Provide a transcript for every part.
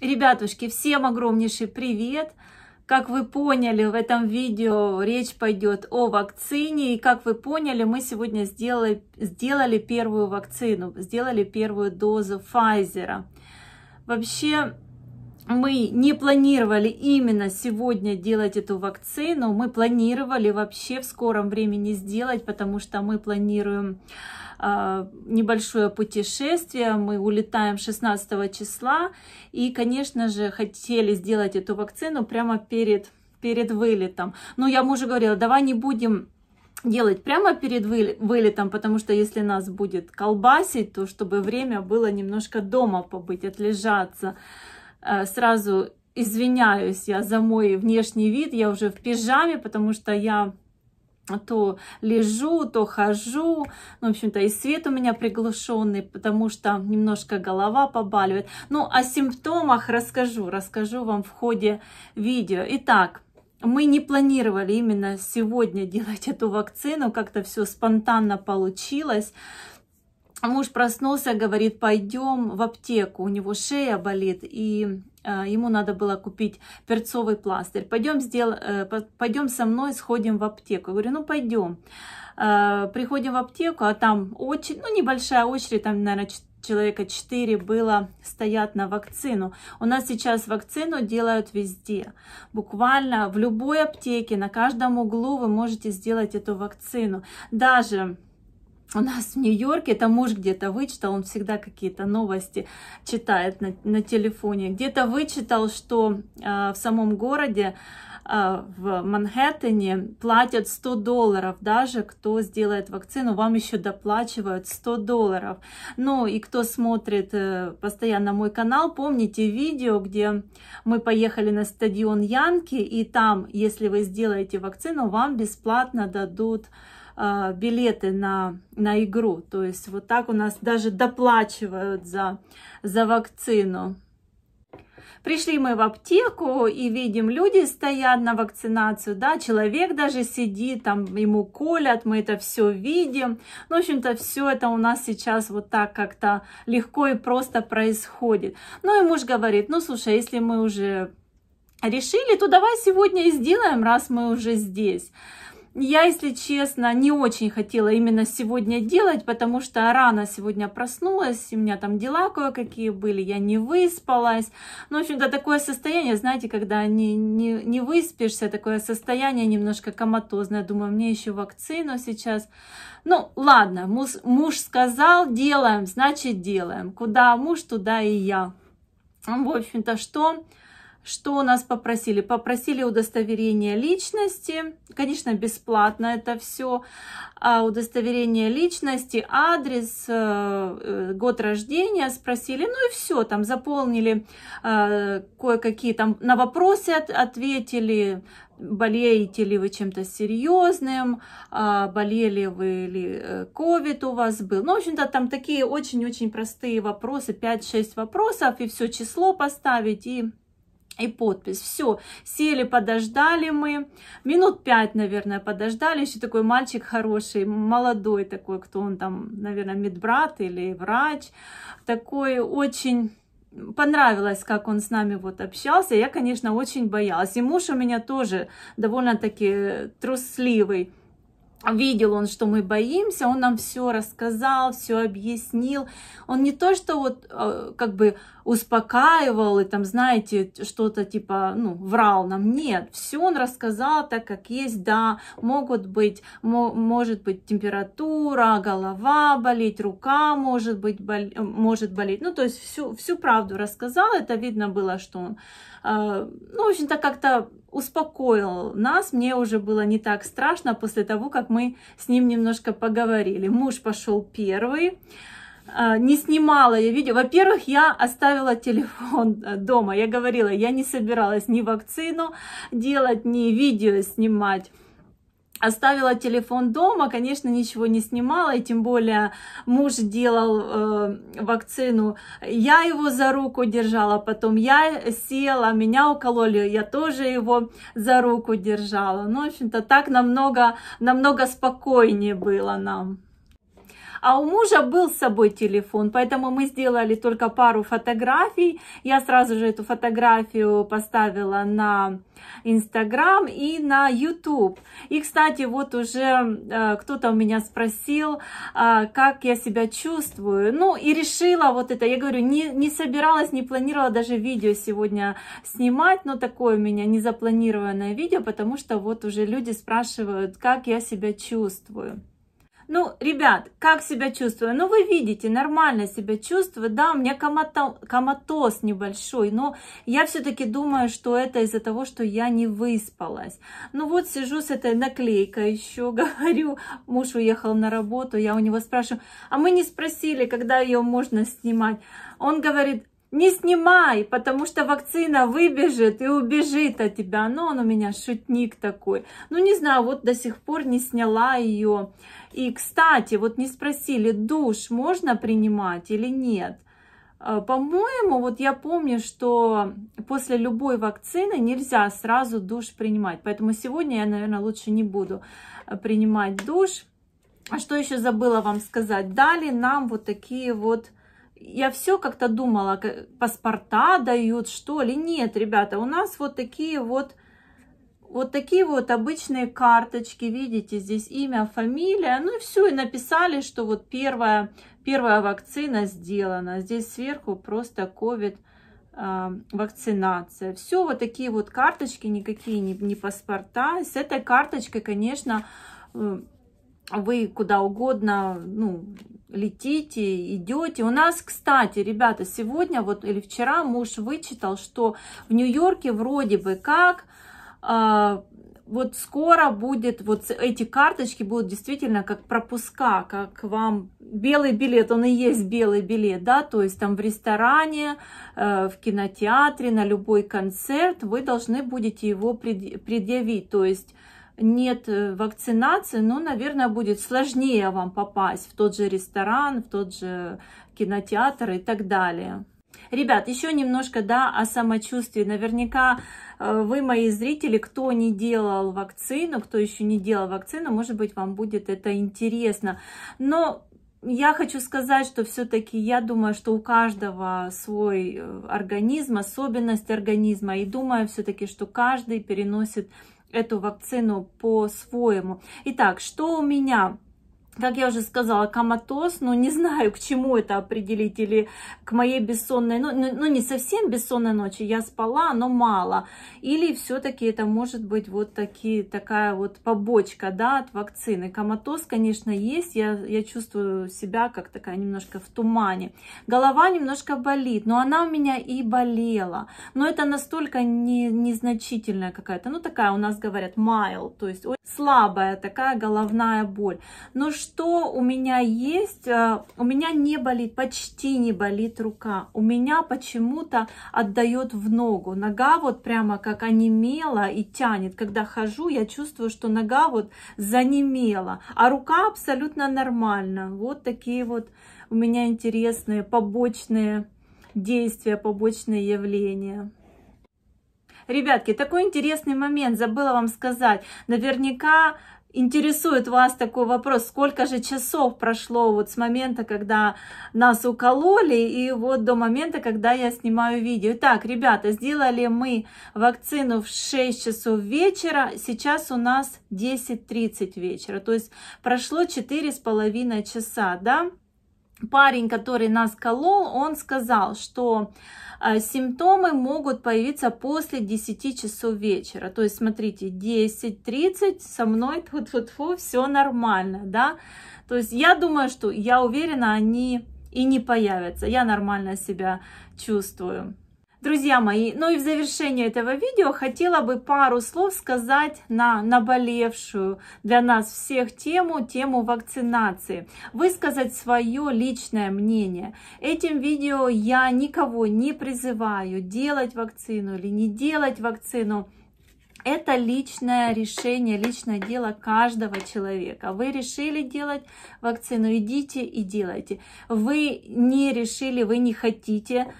Ребятушки, всем огромнейший привет! Как вы поняли, в этом видео речь пойдет о вакцине. И как вы поняли, мы сегодня сделали, сделали первую вакцину, сделали первую дозу Pfizer. Вообще, мы не планировали именно сегодня делать эту вакцину, мы планировали вообще в скором времени сделать, потому что мы планируем э, небольшое путешествие, мы улетаем 16 числа, и, конечно же, хотели сделать эту вакцину прямо перед, перед вылетом. Но я мужу говорила, давай не будем делать прямо перед вылетом, потому что если нас будет колбасить, то чтобы время было немножко дома побыть, отлежаться. Э, сразу извиняюсь я за мой внешний вид, я уже в пижаме, потому что я то лежу, то хожу, ну, в общем-то, и свет у меня приглушенный, потому что немножко голова побаливает. Ну, о симптомах расскажу, расскажу вам в ходе видео. Итак, мы не планировали именно сегодня делать эту вакцину, как-то все спонтанно получилось. А муж проснулся, говорит, пойдем в аптеку, у него шея болит, и э, ему надо было купить перцовый пластырь. Пойдем, сдел... Э, пойдем со мной, сходим в аптеку. Я говорю, ну пойдем. Э, приходим в аптеку, а там очередь, ну небольшая очередь, там, наверное, человека 4 было, стоят на вакцину. У нас сейчас вакцину делают везде. Буквально в любой аптеке, на каждом углу вы можете сделать эту вакцину. Даже у нас в Нью-Йорке, это муж где-то вычитал, он всегда какие-то новости читает на, на телефоне, где-то вычитал, что э, в самом городе Э, в Манхэттене платят 100 долларов. Даже кто сделает вакцину, вам еще доплачивают 100 долларов. Ну и кто смотрит э, постоянно мой канал, помните видео, где мы поехали на стадион Янки, и там, если вы сделаете вакцину, вам бесплатно дадут э, билеты на, на игру. То есть вот так у нас даже доплачивают за, за вакцину. Пришли мы в аптеку и видим, люди стоят на вакцинацию, да, человек даже сидит, там ему колят, мы это все видим. Ну, в общем-то, все это у нас сейчас вот так как-то легко и просто происходит. Ну и муж говорит, ну, слушай, если мы уже решили, то давай сегодня и сделаем, раз мы уже здесь. Я, если честно, не очень хотела именно сегодня делать, потому что рано сегодня проснулась, у меня там дела кое-какие были, я не выспалась. Ну, в общем-то, такое состояние, знаете, когда не, не, не выспишься, такое состояние немножко коматозное. Думаю, мне еще вакцину сейчас. Ну, ладно, муж, муж сказал, делаем, значит делаем. Куда муж, туда и я. В общем-то, что что у нас попросили? Попросили удостоверение личности. Конечно, бесплатно это все. А удостоверение личности, адрес, э, э, год рождения спросили. Ну и все, там заполнили э, кое-какие там на вопросы ответили, болеете ли вы чем-то серьезным, а, болели вы или ковид у вас был. Ну, в общем-то, там такие очень-очень простые вопросы, 5-6 вопросов, и все число поставить, и и подпись. Все, сели, подождали мы. Минут пять, наверное, подождали. Еще такой мальчик хороший, молодой такой, кто он там, наверное, медбрат или врач. Такой очень понравилось, как он с нами вот общался. Я, конечно, очень боялась. И муж у меня тоже довольно-таки трусливый видел он, что мы боимся, он нам все рассказал, все объяснил. Он не то, что вот э, как бы успокаивал и там, знаете, что-то типа, ну, врал нам. Нет, все он рассказал так, как есть. Да, могут быть, может быть температура, голова болеть, рука может быть бол э, может болеть. Ну, то есть всю, всю правду рассказал. Это видно было, что он, э, ну, в общем-то, как-то успокоил нас. Мне уже было не так страшно после того, как мы с ним немножко поговорили. Муж пошел первый. А, не снимала я видео. Во-первых, я оставила телефон э, дома. Я говорила, я не собиралась ни вакцину делать, ни видео снимать оставила телефон дома, конечно, ничего не снимала, и тем более муж делал э, вакцину, я его за руку держала, потом я села, меня укололи, я тоже его за руку держала. Ну, в общем-то, так намного, намного спокойнее было нам. А у мужа был с собой телефон, поэтому мы сделали только пару фотографий. Я сразу же эту фотографию поставила на Инстаграм и на YouTube. И, кстати, вот уже э, кто-то у меня спросил, э, как я себя чувствую. Ну и решила вот это, я говорю, не, не собиралась, не планировала даже видео сегодня снимать, но такое у меня незапланированное видео, потому что вот уже люди спрашивают, как я себя чувствую. Ну, ребят, как себя чувствую? Ну, вы видите, нормально себя чувствую. Да, у меня комато, коматоз небольшой, но я все-таки думаю, что это из-за того, что я не выспалась. Ну, вот сижу с этой наклейкой еще, говорю. Муж уехал на работу, я у него спрашиваю, а мы не спросили, когда ее можно снимать. Он говорит, не снимай, потому что вакцина выбежит и убежит от тебя. Но ну, он у меня шутник такой. Ну, не знаю, вот до сих пор не сняла ее. И, кстати, вот не спросили, душ можно принимать или нет. А, по-моему, вот я помню, что после любой вакцины нельзя сразу душ принимать. Поэтому сегодня я, наверное, лучше не буду а, принимать душ. А что еще забыла вам сказать? Дали нам вот такие вот я все как-то думала, паспорта дают, что ли. Нет, ребята, у нас вот такие вот, вот такие вот обычные карточки, видите, здесь имя, фамилия, ну и все, и написали, что вот первая, первая вакцина сделана. Здесь сверху просто COVID а, вакцинация. Все вот такие вот карточки, никакие не, не паспорта. С этой карточкой, конечно, э, вы куда угодно, ну, летите, идете. У нас, кстати, ребята, сегодня вот или вчера муж вычитал, что в Нью-Йорке вроде бы как э, вот скоро будет, вот эти карточки будут действительно как пропуска, как вам белый билет, он и есть белый билет, да, то есть там в ресторане, э, в кинотеатре, на любой концерт вы должны будете его предъявить, то есть нет э, вакцинации, ну, наверное, будет сложнее вам попасть в тот же ресторан, в тот же кинотеатр и так далее. Ребят, еще немножко, да, о самочувствии. Наверняка э, вы, мои зрители, кто не делал вакцину, кто еще не делал вакцину, может быть, вам будет это интересно. Но я хочу сказать, что все-таки я думаю, что у каждого свой э, организм, особенность организма. И думаю все-таки, что каждый переносит эту вакцину по-своему. Итак, что у меня как я уже сказала, коматоз, но ну, не знаю, к чему это определить, или к моей бессонной, ну, ну не совсем бессонной ночи, я спала, но мало, или все-таки это может быть вот такие, такая вот побочка, да, от вакцины. Коматоз, конечно, есть, я, я чувствую себя как такая немножко в тумане. Голова немножко болит, но она у меня и болела, но это настолько не, незначительная какая-то, ну такая у нас говорят mild, то есть слабая такая головная боль. Но что что у меня есть, э, у меня не болит, почти не болит рука. У меня почему-то отдает в ногу. Нога вот прямо как онемела и тянет. Когда хожу, я чувствую, что нога вот занемела, а рука абсолютно нормально. Вот такие вот у меня интересные побочные действия, побочные явления. Ребятки, такой интересный момент, забыла вам сказать. Наверняка интересует вас такой вопрос, сколько же часов прошло вот с момента, когда нас укололи, и вот до момента, когда я снимаю видео. Итак, ребята, сделали мы вакцину в 6 часов вечера, сейчас у нас 10.30 вечера, то есть прошло 4,5 часа, да? парень, который нас колол, он сказал, что э, симптомы могут появиться после 10 часов вечера. То есть, смотрите, 10-30 со мной тут вот фу все нормально, да. То есть, я думаю, что я уверена, они и не появятся. Я нормально себя чувствую. Друзья мои, ну и в завершение этого видео хотела бы пару слов сказать на наболевшую для нас всех тему, тему вакцинации, высказать свое личное мнение. Этим видео я никого не призываю делать вакцину или не делать вакцину. Это личное решение, личное дело каждого человека. Вы решили делать вакцину, идите и делайте. Вы не решили, вы не хотите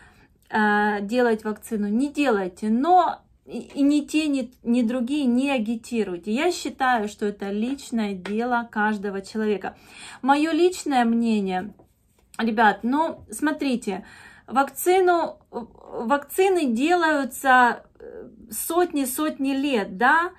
а, делать вакцину, не делайте, но и ни те, ни, ни другие не агитируйте. Я считаю, что это личное дело каждого человека. Мое личное мнение, ребят, ну, смотрите, вакцину, вакцины делаются сотни-сотни э, лет, да,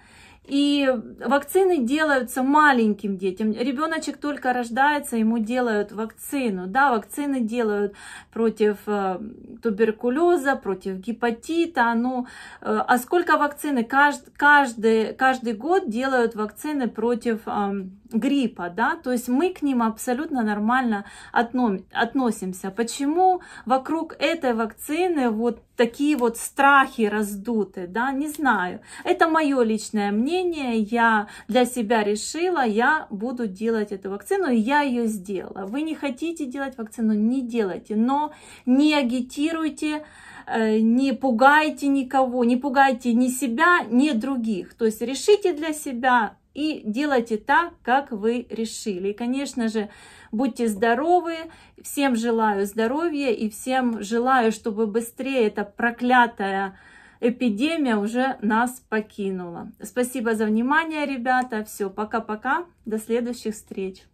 и вакцины делаются маленьким детям. Ребеночек только рождается, ему делают вакцину. Да, вакцины делают против э, туберкулеза, против гепатита. Ну, э, а сколько вакцины? Каждый, каждый, каждый год делают вакцины против гриппа, да, то есть мы к ним абсолютно нормально относимся. Почему вокруг этой вакцины вот такие вот страхи раздуты, да, не знаю. Это мое личное мнение, я для себя решила, я буду делать эту вакцину, и я ее сделала. Вы не хотите делать вакцину, не делайте, но не агитируйте, э, не пугайте никого, не пугайте ни себя, ни других. То есть решите для себя, и делайте так, как вы решили. И, конечно же, будьте здоровы, всем желаю здоровья и всем желаю, чтобы быстрее эта проклятая эпидемия уже нас покинула. Спасибо за внимание, ребята. Все, пока-пока. До следующих встреч.